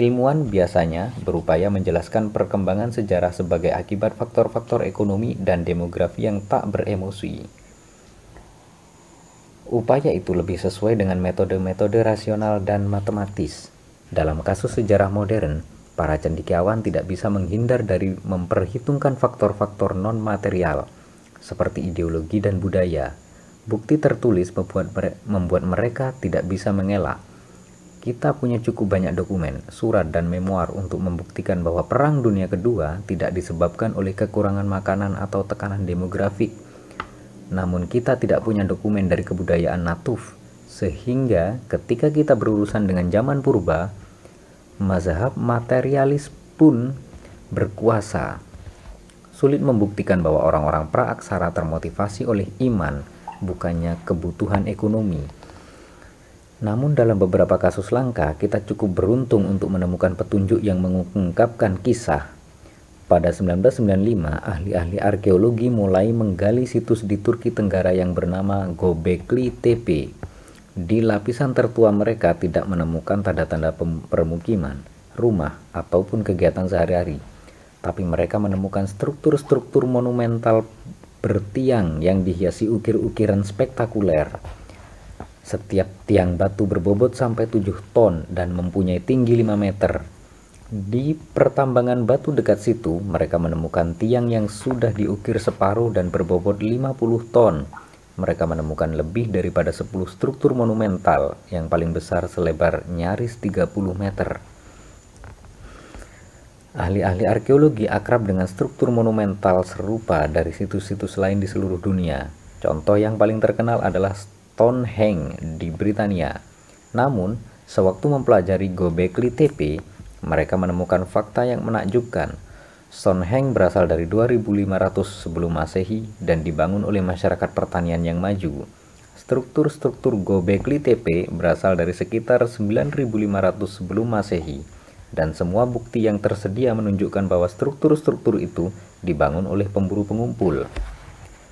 S1: Ilmuwan biasanya berupaya menjelaskan perkembangan sejarah sebagai akibat faktor-faktor ekonomi dan demografi yang tak beremosi. Upaya itu lebih sesuai dengan metode-metode rasional dan matematis. Dalam kasus sejarah modern, para cendikiawan tidak bisa menghindar dari memperhitungkan faktor-faktor non-material, seperti ideologi dan budaya. Bukti tertulis membuat mereka tidak bisa mengelak kita punya cukup banyak dokumen, surat, dan memoir untuk membuktikan bahwa Perang Dunia Kedua tidak disebabkan oleh kekurangan makanan atau tekanan demografik. Namun, kita tidak punya dokumen dari kebudayaan natuf, sehingga ketika kita berurusan dengan zaman purba, mazhab materialis pun berkuasa. Sulit membuktikan bahwa orang-orang praaksara termotivasi oleh iman, bukannya kebutuhan ekonomi. Namun dalam beberapa kasus langka, kita cukup beruntung untuk menemukan petunjuk yang mengungkapkan kisah. Pada 1995, ahli-ahli arkeologi mulai menggali situs di Turki Tenggara yang bernama Gobekli Tepe. Di lapisan tertua mereka tidak menemukan tanda-tanda permukiman, rumah, ataupun kegiatan sehari-hari. Tapi mereka menemukan struktur-struktur monumental bertiang yang dihiasi ukir-ukiran spektakuler setiap tiang batu berbobot sampai 7 ton dan mempunyai tinggi 5 meter. Di pertambangan batu dekat situ, mereka menemukan tiang yang sudah diukir separuh dan berbobot 50 ton. Mereka menemukan lebih daripada 10 struktur monumental yang paling besar selebar nyaris 30 meter. Ahli-ahli arkeologi akrab dengan struktur monumental serupa dari situs-situs lain di seluruh dunia. Contoh yang paling terkenal adalah Stonehenge di Britania. Namun, sewaktu mempelajari Gobekli Tepe, mereka menemukan fakta yang menakjubkan. Stonehenge berasal dari 2500 sebelum Masehi dan dibangun oleh masyarakat pertanian yang maju. Struktur-struktur Gobekli Tepe berasal dari sekitar 9500 sebelum Masehi dan semua bukti yang tersedia menunjukkan bahwa struktur-struktur itu dibangun oleh pemburu pengumpul.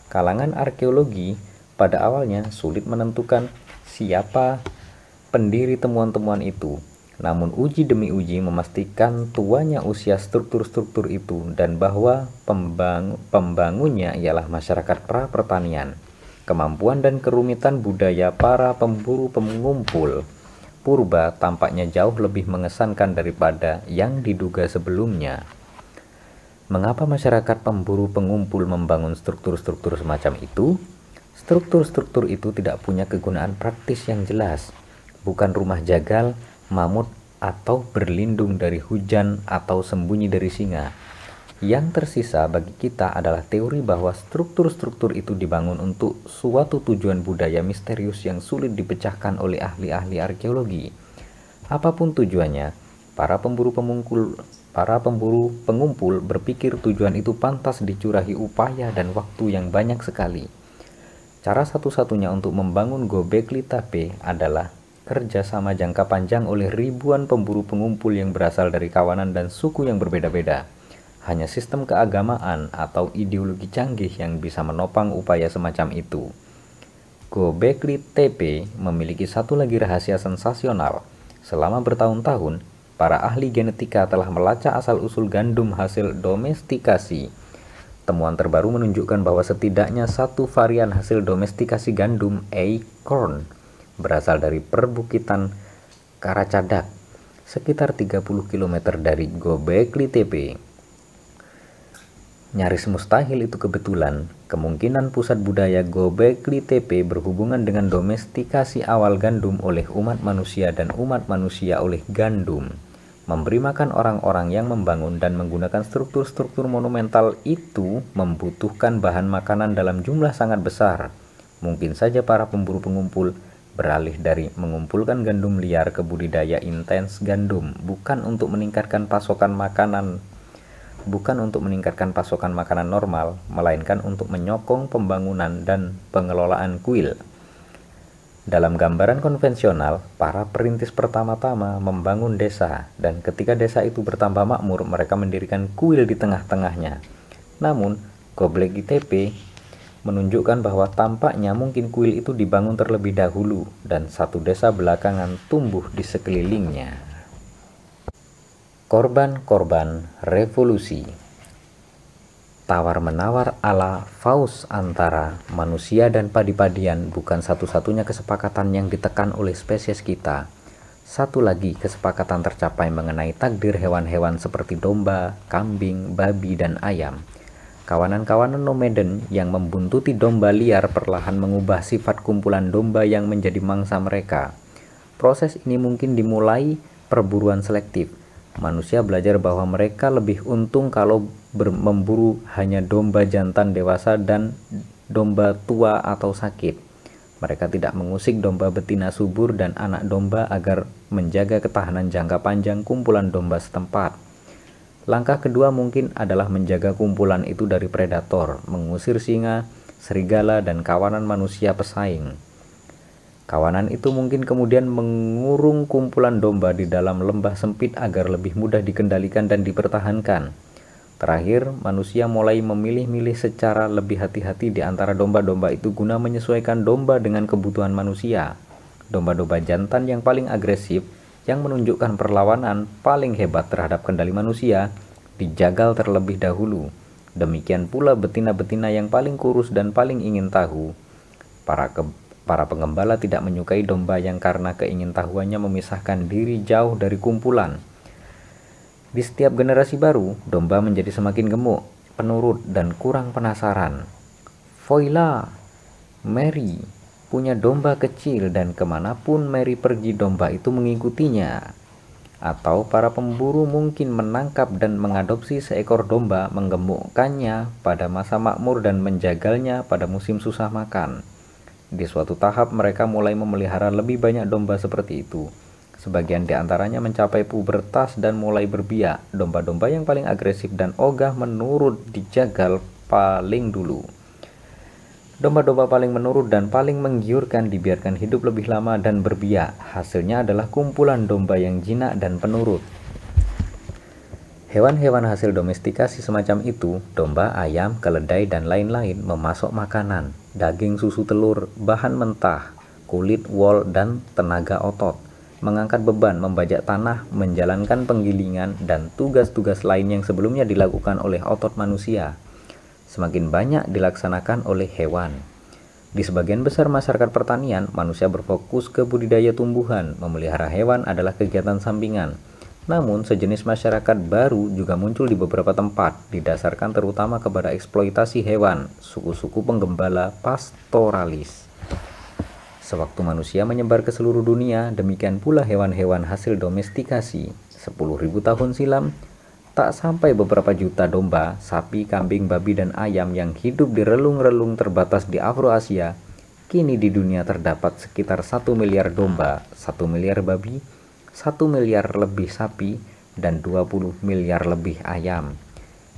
S1: Kalangan arkeologi pada awalnya sulit menentukan siapa pendiri temuan-temuan itu. Namun uji demi uji memastikan tuanya usia struktur-struktur itu dan bahwa pembang pembangunnya ialah masyarakat pra-pertanian. Kemampuan dan kerumitan budaya para pemburu pengumpul purba tampaknya jauh lebih mengesankan daripada yang diduga sebelumnya. Mengapa masyarakat pemburu pengumpul membangun struktur-struktur semacam itu? Struktur-struktur itu tidak punya kegunaan praktis yang jelas, bukan rumah jagal, mamut, atau berlindung dari hujan atau sembunyi dari singa. Yang tersisa bagi kita adalah teori bahwa struktur-struktur itu dibangun untuk suatu tujuan budaya misterius yang sulit dipecahkan oleh ahli-ahli arkeologi. Apapun tujuannya, para pemburu pemungkul para pemburu pengumpul berpikir tujuan itu pantas dicurahi upaya dan waktu yang banyak sekali. Cara satu-satunya untuk membangun Gobekli Tepe adalah kerjasama jangka panjang oleh ribuan pemburu pengumpul yang berasal dari kawanan dan suku yang berbeda-beda. Hanya sistem keagamaan atau ideologi canggih yang bisa menopang upaya semacam itu. Gobekli Tepe memiliki satu lagi rahasia sensasional. Selama bertahun-tahun, para ahli genetika telah melacak asal-usul gandum hasil domestikasi Temuan terbaru menunjukkan bahwa setidaknya satu varian hasil domestikasi gandum acorn berasal dari perbukitan Karacadak sekitar 30 km dari Gobekli Tepe. Nyaris mustahil itu kebetulan, kemungkinan pusat budaya Gobekli Tepe berhubungan dengan domestikasi awal gandum oleh umat manusia dan umat manusia oleh gandum. Memberi makan orang-orang yang membangun dan menggunakan struktur-struktur monumental itu membutuhkan bahan makanan dalam jumlah sangat besar. Mungkin saja para pemburu pengumpul beralih dari mengumpulkan gandum liar ke budidaya intens gandum, bukan untuk meningkatkan pasokan makanan, bukan untuk meningkatkan pasokan makanan normal, melainkan untuk menyokong pembangunan dan pengelolaan kuil. Dalam gambaran konvensional, para perintis pertama-tama membangun desa, dan ketika desa itu bertambah makmur, mereka mendirikan kuil di tengah-tengahnya. Namun, Goblek ITP menunjukkan bahwa tampaknya mungkin kuil itu dibangun terlebih dahulu, dan satu desa belakangan tumbuh di sekelilingnya. Korban-korban revolusi tawar-menawar ala Faus antara manusia dan padi-padian bukan satu-satunya kesepakatan yang ditekan oleh spesies kita. Satu lagi, kesepakatan tercapai mengenai takdir hewan-hewan seperti domba, kambing, babi, dan ayam. Kawanan-kawanan nomaden yang membuntuti domba liar perlahan mengubah sifat kumpulan domba yang menjadi mangsa mereka. Proses ini mungkin dimulai perburuan selektif, Manusia belajar bahwa mereka lebih untung kalau memburu hanya domba jantan dewasa dan domba tua atau sakit. Mereka tidak mengusik domba betina subur dan anak domba agar menjaga ketahanan jangka panjang kumpulan domba setempat. Langkah kedua mungkin adalah menjaga kumpulan itu dari predator, mengusir singa, serigala, dan kawanan manusia pesaing. Kawanan itu mungkin kemudian mengurung kumpulan domba di dalam lembah sempit agar lebih mudah dikendalikan dan dipertahankan. Terakhir, manusia mulai memilih-milih secara lebih hati-hati di antara domba-domba itu guna menyesuaikan domba dengan kebutuhan manusia. Domba-domba jantan yang paling agresif, yang menunjukkan perlawanan paling hebat terhadap kendali manusia, dijagal terlebih dahulu. Demikian pula betina-betina yang paling kurus dan paling ingin tahu. Para Para pengembala tidak menyukai domba yang karena keingintahuannya memisahkan diri jauh dari kumpulan. Di setiap generasi baru, domba menjadi semakin gemuk, penurut, dan kurang penasaran. Voila, Mary punya domba kecil dan kemanapun Mary pergi domba itu mengikutinya. Atau para pemburu mungkin menangkap dan mengadopsi seekor domba menggemukkannya pada masa makmur dan menjagalnya pada musim susah makan. Di suatu tahap mereka mulai memelihara lebih banyak domba seperti itu. Sebagian di antaranya mencapai pubertas dan mulai berbiak. Domba-domba yang paling agresif dan ogah menurut dijagal paling dulu. Domba-domba paling menurut dan paling menggiurkan dibiarkan hidup lebih lama dan berbiak. Hasilnya adalah kumpulan domba yang jinak dan penurut. Hewan-hewan hasil domestikasi semacam itu, domba, ayam, keledai, dan lain-lain memasok makanan, daging, susu, telur, bahan mentah, kulit, wol, dan tenaga otot, mengangkat beban, membajak tanah, menjalankan penggilingan, dan tugas-tugas lain yang sebelumnya dilakukan oleh otot manusia, semakin banyak dilaksanakan oleh hewan. Di sebagian besar masyarakat pertanian, manusia berfokus ke budidaya tumbuhan, memelihara hewan adalah kegiatan sampingan – namun, sejenis masyarakat baru juga muncul di beberapa tempat, didasarkan terutama kepada eksploitasi hewan, suku-suku penggembala pastoralis. Sewaktu manusia menyebar ke seluruh dunia, demikian pula hewan-hewan hasil domestikasi. 10.000 tahun silam, tak sampai beberapa juta domba, sapi, kambing, babi, dan ayam yang hidup di relung-relung terbatas di Afro-Asia, kini di dunia terdapat sekitar 1 miliar domba, 1 miliar babi, 1 miliar lebih sapi, dan 20 miliar lebih ayam.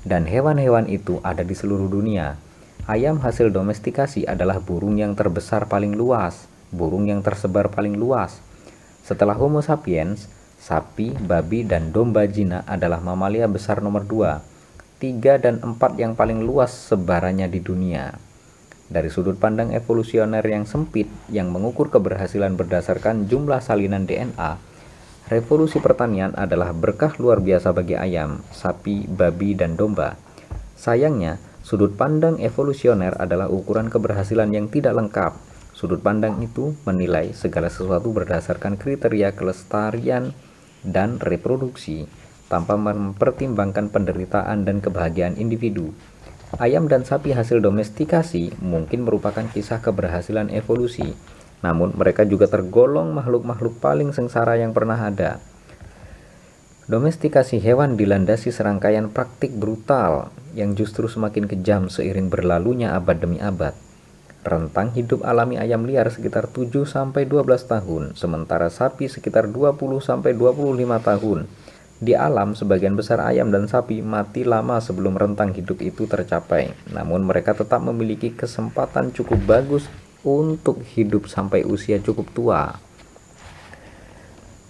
S1: Dan hewan-hewan itu ada di seluruh dunia. Ayam hasil domestikasi adalah burung yang terbesar paling luas, burung yang tersebar paling luas. Setelah Homo sapiens, sapi, babi, dan domba jina adalah mamalia besar nomor 2, 3 dan 4 yang paling luas sebarannya di dunia. Dari sudut pandang evolusioner yang sempit yang mengukur keberhasilan berdasarkan jumlah salinan DNA, Revolusi pertanian adalah berkah luar biasa bagi ayam, sapi, babi, dan domba. Sayangnya, sudut pandang evolusioner adalah ukuran keberhasilan yang tidak lengkap. Sudut pandang itu menilai segala sesuatu berdasarkan kriteria kelestarian dan reproduksi, tanpa mempertimbangkan penderitaan dan kebahagiaan individu. Ayam dan sapi hasil domestikasi mungkin merupakan kisah keberhasilan evolusi, namun mereka juga tergolong makhluk-makhluk paling sengsara yang pernah ada. Domestikasi hewan dilandasi serangkaian praktik brutal yang justru semakin kejam seiring berlalunya abad demi abad. Rentang hidup alami ayam liar sekitar 7 sampai 12 tahun, sementara sapi sekitar 20 sampai 25 tahun. Di alam, sebagian besar ayam dan sapi mati lama sebelum rentang hidup itu tercapai. Namun mereka tetap memiliki kesempatan cukup bagus untuk hidup sampai usia cukup tua.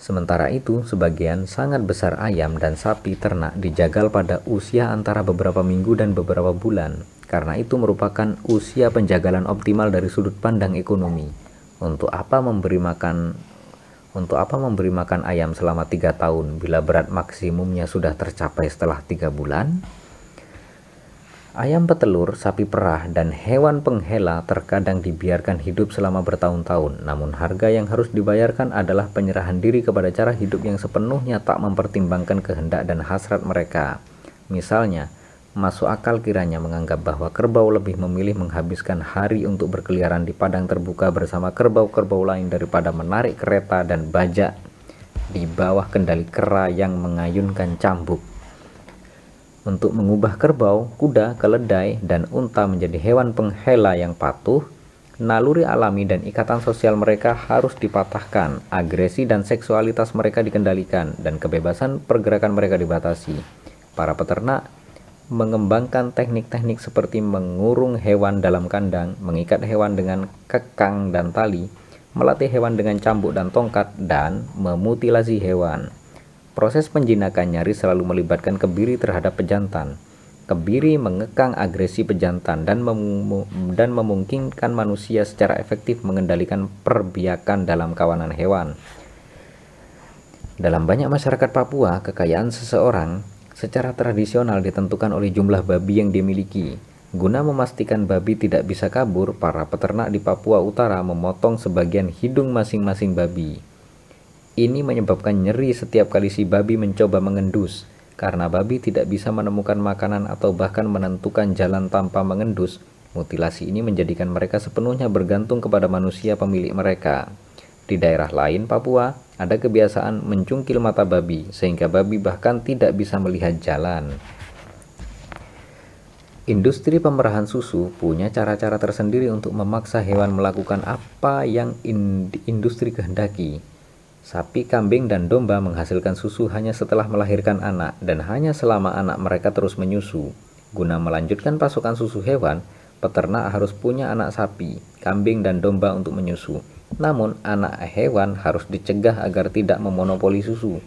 S1: Sementara itu, sebagian sangat besar ayam dan sapi ternak dijagal pada usia antara beberapa minggu dan beberapa bulan, karena itu merupakan usia penjagalan optimal dari sudut pandang ekonomi. Untuk apa memberi makan untuk apa memberi makan ayam selama 3 tahun bila berat maksimumnya sudah tercapai setelah 3 bulan? Ayam petelur, sapi perah, dan hewan penghela terkadang dibiarkan hidup selama bertahun-tahun, namun harga yang harus dibayarkan adalah penyerahan diri kepada cara hidup yang sepenuhnya tak mempertimbangkan kehendak dan hasrat mereka. Misalnya, masuk akal kiranya menganggap bahwa kerbau lebih memilih menghabiskan hari untuk berkeliaran di padang terbuka bersama kerbau-kerbau lain daripada menarik kereta dan bajak di bawah kendali kera yang mengayunkan cambuk untuk mengubah kerbau, kuda, keledai, dan unta menjadi hewan penghela yang patuh, naluri alami dan ikatan sosial mereka harus dipatahkan, agresi dan seksualitas mereka dikendalikan, dan kebebasan pergerakan mereka dibatasi. Para peternak mengembangkan teknik-teknik seperti mengurung hewan dalam kandang, mengikat hewan dengan kekang dan tali, melatih hewan dengan cambuk dan tongkat, dan memutilasi hewan. Proses penjinakan nyaris selalu melibatkan kebiri terhadap pejantan. Kebiri mengekang agresi pejantan dan, mem dan memungkinkan manusia secara efektif mengendalikan perbiakan dalam kawanan hewan. Dalam banyak masyarakat Papua, kekayaan seseorang secara tradisional ditentukan oleh jumlah babi yang dimiliki. Guna memastikan babi tidak bisa kabur, para peternak di Papua Utara memotong sebagian hidung masing-masing babi. Ini menyebabkan nyeri setiap kali si babi mencoba mengendus. Karena babi tidak bisa menemukan makanan atau bahkan menentukan jalan tanpa mengendus, mutilasi ini menjadikan mereka sepenuhnya bergantung kepada manusia pemilik mereka. Di daerah lain, Papua, ada kebiasaan mencungkil mata babi, sehingga babi bahkan tidak bisa melihat jalan. Industri pemerahan susu punya cara-cara tersendiri untuk memaksa hewan melakukan apa yang industri kehendaki, Sapi, kambing, dan domba menghasilkan susu hanya setelah melahirkan anak dan hanya selama anak mereka terus menyusu. Guna melanjutkan pasokan susu hewan, peternak harus punya anak sapi, kambing, dan domba untuk menyusu. Namun, anak hewan harus dicegah agar tidak memonopoli susu.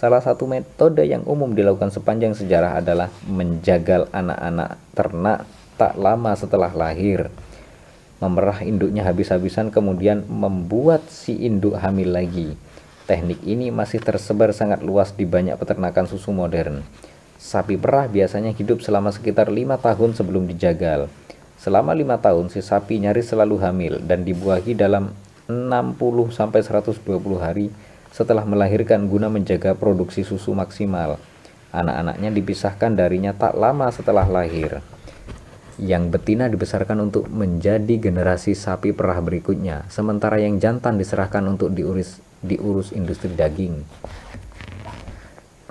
S1: Salah satu metode yang umum dilakukan sepanjang sejarah adalah menjagal anak-anak ternak tak lama setelah lahir. Memerah induknya habis-habisan kemudian membuat si induk hamil lagi Teknik ini masih tersebar sangat luas di banyak peternakan susu modern. Sapi perah biasanya hidup selama sekitar lima tahun sebelum dijagal. Selama lima tahun si sapi nyaris selalu hamil dan dibuahi dalam 60 120 hari setelah melahirkan guna menjaga produksi susu maksimal. Anak-anaknya dipisahkan darinya tak lama setelah lahir yang betina dibesarkan untuk menjadi generasi sapi perah berikutnya, sementara yang jantan diserahkan untuk diurus diurus industri daging.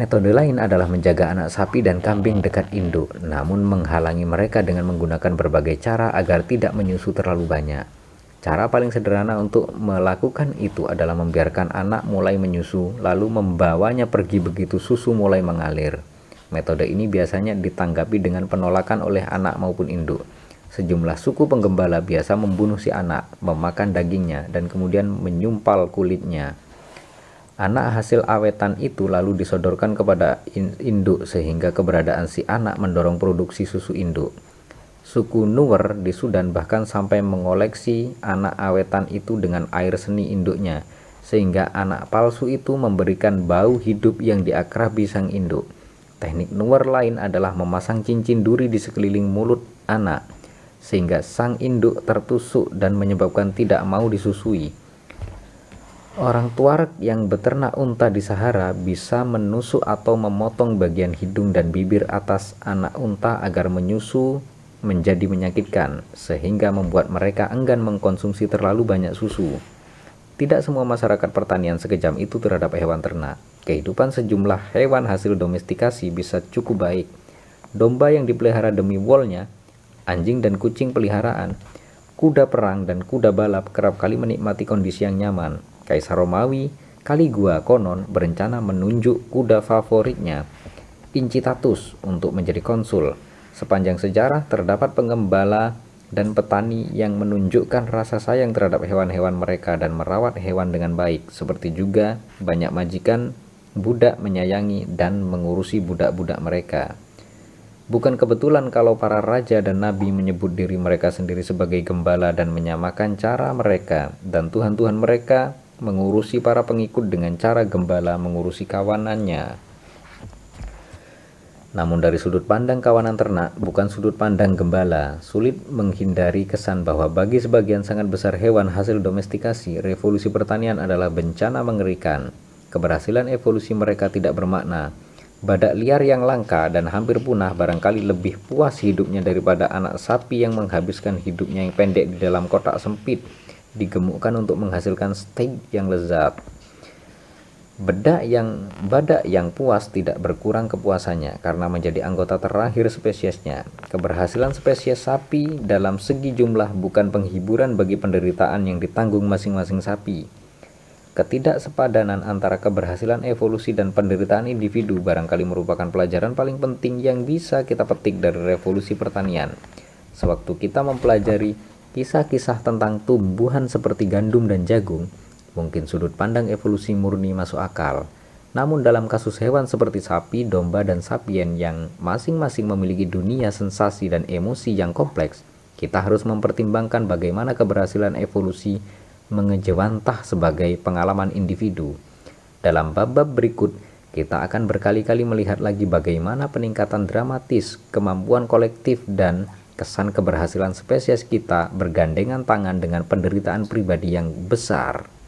S1: Metode lain adalah menjaga anak sapi dan kambing dekat induk, namun menghalangi mereka dengan menggunakan berbagai cara agar tidak menyusu terlalu banyak. Cara paling sederhana untuk melakukan itu adalah membiarkan anak mulai menyusu, lalu membawanya pergi begitu susu mulai mengalir. Metode ini biasanya ditanggapi dengan penolakan oleh anak maupun induk. Sejumlah suku penggembala biasa membunuh si anak, memakan dagingnya, dan kemudian menyumpal kulitnya. Anak hasil awetan itu lalu disodorkan kepada induk sehingga keberadaan si anak mendorong produksi susu induk. Suku Nuer di Sudan bahkan sampai mengoleksi anak awetan itu dengan air seni induknya, sehingga anak palsu itu memberikan bau hidup yang diakrabi sang induk. Teknik nuwar lain adalah memasang cincin duri di sekeliling mulut anak, sehingga sang induk tertusuk dan menyebabkan tidak mau disusui. Orang tuareg yang beternak unta di Sahara bisa menusuk atau memotong bagian hidung dan bibir atas anak unta agar menyusu menjadi menyakitkan, sehingga membuat mereka enggan mengkonsumsi terlalu banyak susu. Tidak semua masyarakat pertanian sekejam itu terhadap hewan ternak. Kehidupan sejumlah hewan hasil domestikasi bisa cukup baik. Domba yang dipelihara demi wolnya, anjing dan kucing peliharaan, kuda perang dan kuda balap kerap kali menikmati kondisi yang nyaman. Kaisar Romawi, Caligula konon berencana menunjuk kuda favoritnya, Incitatus, untuk menjadi konsul. Sepanjang sejarah terdapat pengembala dan petani yang menunjukkan rasa sayang terhadap hewan-hewan mereka dan merawat hewan dengan baik, seperti juga banyak majikan budak menyayangi dan mengurusi budak-budak mereka. Bukan kebetulan kalau para raja dan nabi menyebut diri mereka sendiri sebagai gembala dan menyamakan cara mereka dan tuhan-tuhan mereka mengurusi para pengikut dengan cara gembala mengurusi kawanannya. Namun dari sudut pandang kawanan ternak, bukan sudut pandang gembala, sulit menghindari kesan bahwa bagi sebagian sangat besar hewan hasil domestikasi, revolusi pertanian adalah bencana mengerikan Keberhasilan evolusi mereka tidak bermakna. Badak liar yang langka dan hampir punah barangkali lebih puas hidupnya daripada anak sapi yang menghabiskan hidupnya yang pendek di dalam kotak sempit, digemukkan untuk menghasilkan steak yang lezat. Bedak yang badak yang puas tidak berkurang kepuasannya karena menjadi anggota terakhir spesiesnya. Keberhasilan spesies sapi dalam segi jumlah bukan penghiburan bagi penderitaan yang ditanggung masing-masing sapi Ketidaksepadanan antara keberhasilan evolusi dan penderitaan individu barangkali merupakan pelajaran paling penting yang bisa kita petik dari revolusi pertanian. Sewaktu kita mempelajari kisah-kisah tentang tumbuhan seperti gandum dan jagung, mungkin sudut pandang evolusi murni masuk akal. Namun dalam kasus hewan seperti sapi, domba, dan sapien yang masing-masing memiliki dunia sensasi dan emosi yang kompleks, kita harus mempertimbangkan bagaimana keberhasilan evolusi mengejawantah sebagai pengalaman individu. Dalam bab-bab berikut, kita akan berkali-kali melihat lagi bagaimana peningkatan dramatis, kemampuan kolektif, dan kesan keberhasilan spesies kita bergandengan tangan dengan penderitaan pribadi yang besar.